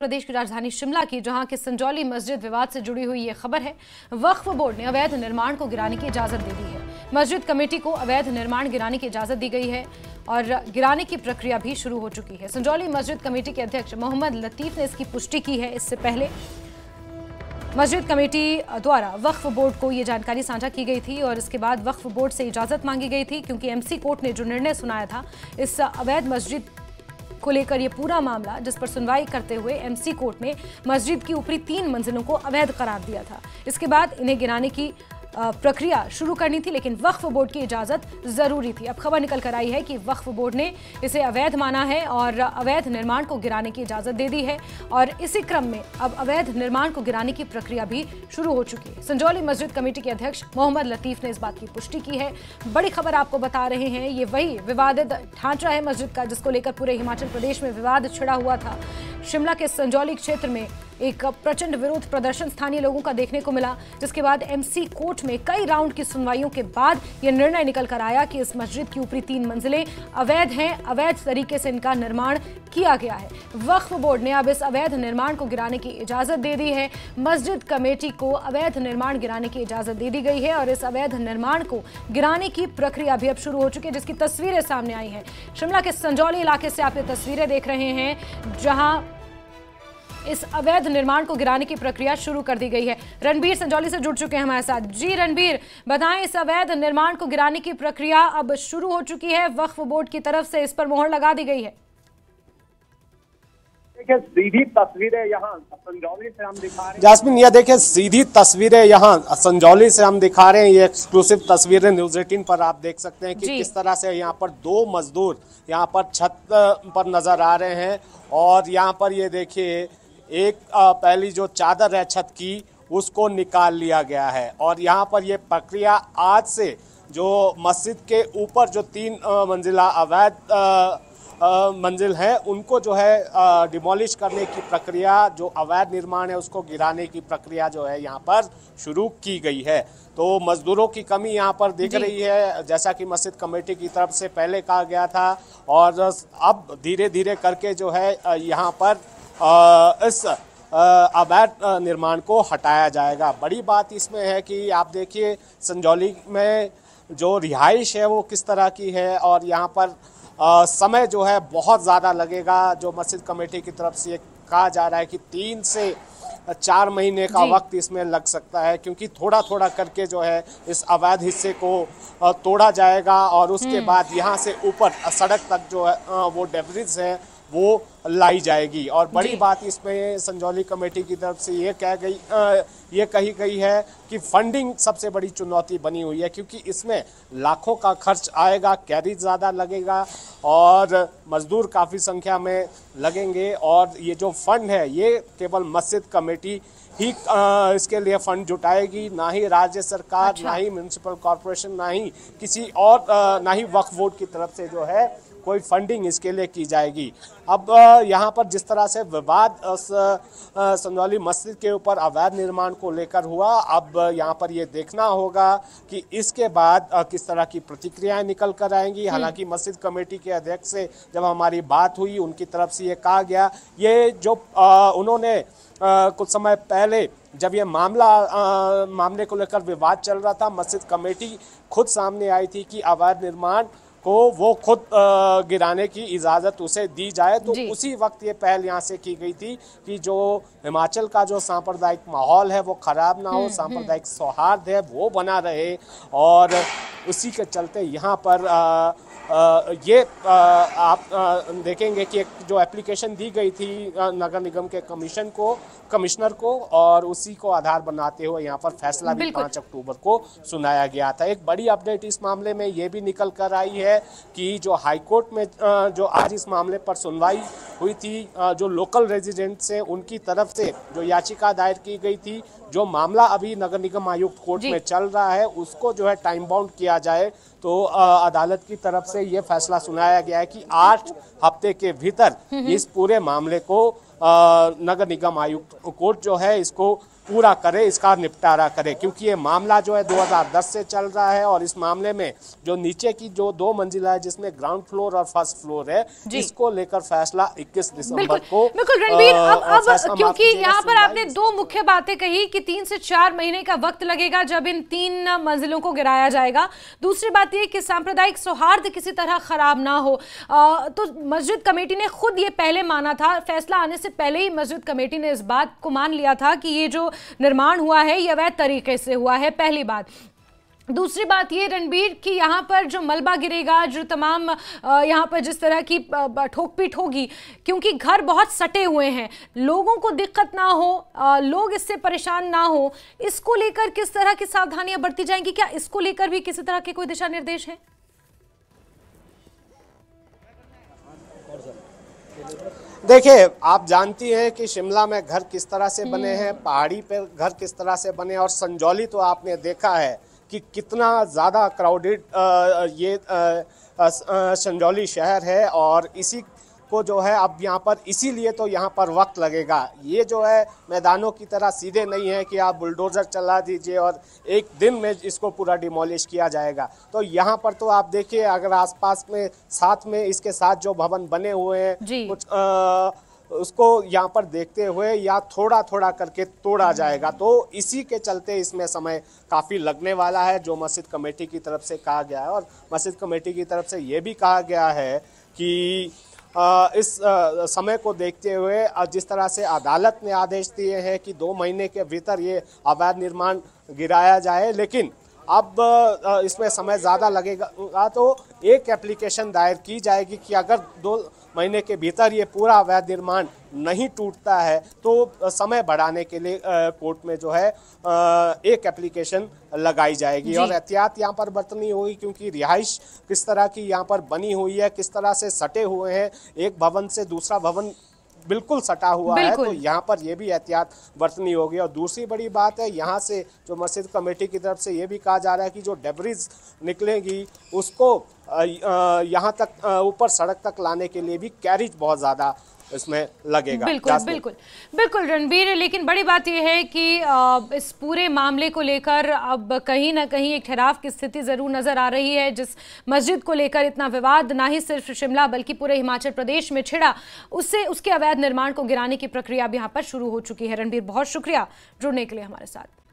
प्रदेश की राजधानी शिमला की जहां की संजौली मस्जिद विवाद से जुड़ी हुई ये खबर है वक्फ बोर्ड ने अवैध निर्माण को गिराने की इजाजत दे दी है मस्जिद कमेटी को अवैध निर्माण गिराने की इजाजत दी गई है और गिराने की प्रक्रिया भी शुरू हो चुकी है संजौली मस्जिद कमेटी के अध्यक्ष मोहम्मद लतीफ ने इसकी पुष्टि की है इससे पहले मस्जिद कमेटी द्वारा वक्फ बोर्ड को ये जानकारी साझा की गई थी और इसके बाद वक्फ बोर्ड से इजाजत मांगी गई थी क्योंकि एमसी कोर्ट ने जो निर्णय सुनाया था इस अवैध मस्जिद को लेकर यह पूरा मामला जिस पर सुनवाई करते हुए एमसी कोर्ट ने मस्जिद की ऊपरी तीन मंजिलों को अवैध करार दिया था इसके बाद इन्हें गिराने की प्रक्रिया शुरू करनी थी लेकिन वक्फ बोर्ड की इजाज़त ज़रूरी थी अब खबर निकल कर आई है कि वक्फ बोर्ड ने इसे अवैध माना है और अवैध निर्माण को गिराने की इजाज़त दे दी है और इसी क्रम में अब अवैध निर्माण को गिराने की प्रक्रिया भी शुरू हो चुकी है संजौली मस्जिद कमेटी के अध्यक्ष मोहम्मद लतीफ ने इस बात की पुष्टि की है बड़ी खबर आपको बता रहे हैं ये वही विवादित ढांचा है मस्जिद का जिसको लेकर पूरे हिमाचल प्रदेश में विवाद छिड़ा हुआ था शिमला के संजौली क्षेत्र में एक प्रचंड विरोध प्रदर्शन स्थानीय लोगों का देखने को मिला जिसके बाद एमसी कोर्ट में कई राउंड की सुनवाईयों के बाद यह निर्णय निकल कर आया कि इस मस्जिद की ऊपरी तीन मंजिलें अवैध हैं अवैध तरीके से इनका निर्माण किया गया है वक्फ बोर्ड ने अब इस अवैध निर्माण को गिराने की इजाजत दे दी है मस्जिद कमेटी को अवैध निर्माण गिराने की इजाजत दे दी गई है और इस अवैध निर्माण को गिराने की प्रक्रिया भी अब शुरू हो चुकी है जिसकी तस्वीरें सामने आई है शिमला के संजौली इलाके से आप ये तस्वीरें देख रहे हैं जहां इस अवैध निर्माण को गिराने की प्रक्रिया शुरू कर दी गई है रणबीर संजौली से जुड़ चुके हैं हमारे साथ जी रणबीर बताएं इस अवैध निर्माण को गिराने की प्रक्रिया अब शुरू हो चुकी है वक्फ बोर्ड की तरफ से इस पर मोहर लगा दी गई है सीधी तस्वीरें यहाँ संजौली से हम दिखा रहे हैं जासमिन यह देखिए सीधी तस्वीरें यहाँ संजौली से हम दिखा रहे हैं ये एक्सक्लूसिव तस्वीरें न्यूज एटीन पर आप देख सकते हैं कि किस तरह से यहाँ पर दो मजदूर यहाँ पर छत पर नजर आ रहे हैं और यहाँ पर ये देखिए एक पहली जो चादर है छत की उसको निकाल लिया गया है और यहाँ पर ये प्रक्रिया आज से जो मस्जिद के ऊपर जो तीन मंजिला अवैध मंजिल है उनको जो है डिमोलिश करने की प्रक्रिया जो अवैध निर्माण है उसको गिराने की प्रक्रिया जो है यहाँ पर शुरू की गई है तो मजदूरों की कमी यहाँ पर दिख रही है जैसा कि मस्जिद कमेटी की तरफ से पहले कहा गया था और अब धीरे धीरे करके जो है यहाँ पर इस अवैध निर्माण को हटाया जाएगा बड़ी बात इसमें है कि आप देखिए संजौली में जो रिहाइश है वो किस तरह की है और यहाँ पर आ, समय जो है बहुत ज़्यादा लगेगा जो मस्जिद कमेटी की तरफ से ये कहा जा रहा है कि तीन से चार महीने का वक्त इसमें लग सकता है क्योंकि थोड़ा थोड़ा करके जो है इस अवैध हिस्से को तोड़ा जाएगा और उसके हम्म। बाद यहाँ से ऊपर सड़क तक जो है वो डेबरिज है वो लाई जाएगी और बड़ी बात इसमें संजौली कमेटी की तरफ से ये कह गई आ, ये कही गई है कि फंडिंग सबसे बड़ी चुनौती बनी हुई है क्योंकि इसमें लाखों का खर्च आएगा कैरी ज़्यादा लगेगा और मजदूर काफ़ी संख्या में लगेंगे और ये जो फंड है ये केवल मस्जिद कमेटी ही आ, इसके लिए फंड जुटाएगी ना ही राज्य सरकार अच्छा। ना ही म्यूनसिपल कॉरपोरेशन ना ही किसी और आ, ना ही वक्फ बोर्ड की तरफ से जो है कोई फंडिंग इसके लिए की जाएगी अब यहाँ पर जिस तरह से विवाद संजौली मस्जिद के ऊपर अवैध निर्माण को लेकर हुआ अब यहाँ पर ये देखना होगा कि इसके बाद किस तरह की प्रतिक्रियाएं निकल कर आएंगी हम्म। हालांकि मस्जिद कमेटी के अध्यक्ष से जब हमारी बात हुई उनकी तरफ से ये कहा गया ये जो उन्होंने कुछ समय पहले जब ये मामला आ, मामले को लेकर विवाद चल रहा था मस्जिद कमेटी खुद सामने आई थी कि अवैध निर्माण को वो खुद गिराने की इजाज़त उसे दी जाए तो उसी वक्त ये पहल यहाँ से की गई थी कि जो हिमाचल का जो सांप्रदायिक माहौल है वो ख़राब ना हो हम्म, सांप्रदायिक सौहार्द है वो बना रहे और उसी के चलते यहाँ पर आ, ये आप देखेंगे कि एक जो एप्लीकेशन दी गई थी नगर निगम के कमीशन को कमिश्नर को और उसी को आधार बनाते हुए यहाँ पर फैसला भी पाँच अक्टूबर को सुनाया गया था एक बड़ी अपडेट इस मामले में ये भी निकल कर आई है कि जो हाईकोर्ट में जो आज इस मामले पर सुनवाई हुई थी जो लोकल रेजिडेंट्स हैं उनकी तरफ से जो याचिका दायर की गई थी जो मामला अभी नगर निगम आयुक्त कोर्ट में चल रहा है उसको जो है टाइम बाउंड किया जाए तो अदालत की तरफ से से ये फैसला सुनाया गया है कि आठ हफ्ते के भीतर हम्म। इस पूरे मामले को नगर निगम आयुक्त कोर्ट जो है इसको पूरा करे इसका निपटारा करे क्योंकि ये मामला जो है 2010 से चल रहा है और इस मामले में जो नीचे की जो दो मंजिला है जिसमें ग्राउंड फ्लोर और फर्स्ट फ्लोर है इसको लेकर फैसला 21 दिसंबर को बिल्कुल रणबीर अब अब क्योंकि यहाँ पर आपने दो मुख्य बातें कही कि तीन से चार महीने का वक्त लगेगा जब इन तीन मंजिलों को गिराया जाएगा दूसरी बात यह कि सांप्रदायिक सौहार्द किसी तरह खराब ना हो तो मस्जिद कमेटी ने खुद ये पहले माना था फैसला आने से पहले ही मस्जिद कमेटी ने इस बात को मान लिया था कि ये जो निर्माण हुआ है यह अवैध तरीके से हुआ है पहली बात दूसरी बात ये रणबीर कि यहाँ पर जो मलबा गिरेगा जो तमाम यहाँ पर जिस तरह की ठोक पीट होगी क्योंकि घर बहुत सटे हुए हैं लोगों को दिक्कत ना हो लोग इससे परेशान ना हो इसको लेकर किस तरह की सावधानियाँ बरती जाएंगी क्या इसको लेकर भी किसी तरह के कोई दिशा निर्देश हैं देखिए आप जानती हैं कि शिमला में घर किस तरह से बने हैं हम्म। पहाड़ी पर घर किस तरह से बने और संजौली तो आपने देखा है कि कितना ज़्यादा क्राउडेड ये संजौली शहर है और इसी को जो है अब यहाँ पर इसीलिए तो यहाँ पर वक्त लगेगा ये जो है मैदानों की तरह सीधे नहीं है कि आप बुलडोज़र चला दीजिए और एक दिन में इसको पूरा डिमोलिश किया जाएगा तो यहाँ पर तो आप देखिए अगर आसपास में साथ में इसके साथ जो भवन बने हुए हैं कुछ आ, उसको यहाँ पर देखते हुए या थोड़ा थोड़ा करके तोड़ा जाएगा तो इसी के चलते इसमें समय काफ़ी लगने वाला है जो मस्जिद कमेटी की तरफ से कहा गया है और मस्जिद कमेटी की तरफ से ये भी कहा गया है कि इस समय को देखते हुए जिस तरह से अदालत ने आदेश दिए हैं कि दो महीने के भीतर ये अवैध निर्माण गिराया जाए लेकिन अब इसमें समय ज़्यादा लगेगा तो एक एप्लीकेशन दायर की जाएगी कि अगर दो महीने के भीतर ये पूरा अवैध निर्माण नहीं टूटता है तो समय बढ़ाने के लिए कोर्ट में जो है एक एप्लीकेशन लगाई जाएगी और एहतियात यहाँ पर बरतनी होगी क्योंकि रिहाइश किस तरह की यहाँ पर बनी हुई है किस तरह से सटे हुए हैं एक भवन से दूसरा भवन बिल्कुल सटा हुआ है तो यहाँ पर यह भी एहतियात बरतनी होगी और दूसरी बड़ी बात है यहाँ से जो मस्जिद कमेटी की तरफ से ये भी कहा जा रहा है कि जो डेबरीज निकलेगी उसको यहाँ तक ऊपर सड़क तक लाने के लिए भी कैरिज बहुत ज़्यादा इसमें लगेगा बिल्कुल बिल्कुल बिल्कुल रणबीर लेकिन बड़ी बात यह है कि इस पूरे मामले को लेकर अब कहीं ना कहीं एक ठहराव की स्थिति ज़रूर नज़र आ रही है जिस मस्जिद को लेकर इतना विवाद ना ही सिर्फ शिमला बल्कि पूरे हिमाचल प्रदेश में छिड़ा उससे उसके अवैध निर्माण को गिराने की प्रक्रिया अब यहाँ पर शुरू हो चुकी है रणबीर बहुत शुक्रिया जुड़ने के लिए हमारे साथ